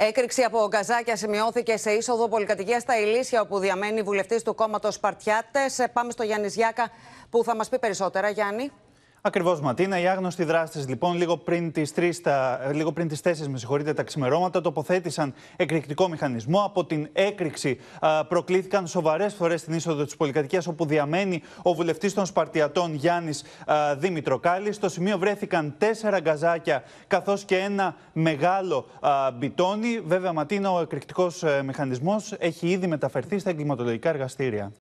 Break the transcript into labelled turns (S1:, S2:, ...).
S1: Έκρηξη από γκαζάκια σημειώθηκε σε είσοδο πολυκατοικίας στα Ηλίσια, όπου διαμένει βουλευτής του κόμματος Σπαρτιάτες. Ε, πάμε στο Γιάννης Ζιάκα που θα μας πει περισσότερα. Γιάννη.
S2: Ακριβώς, Ματίνα. Οι άγνωστοι δράστε, λοιπόν, λίγο πριν τις λίγο 4, με συγχωρείτε, τα ξημερώματα, τοποθέτησαν εκρηκτικό μηχανισμό. Από την έκρηξη προκλήθηκαν σοβαρές φορές στην είσοδο της πολυκατοικίας, όπου διαμένει ο βουλευτής των Σπαρτιατών Γιάννης Δημητροκάλης. Στο σημείο βρέθηκαν τέσσερα γκαζάκια, καθώς και ένα μεγάλο μπιτόνι. Βέβαια, Ματίνα, ο εκρηκτικός ε, μηχανισμός έχει ήδη μεταφερθεί στα εγκληματολογικά εργαστήρια.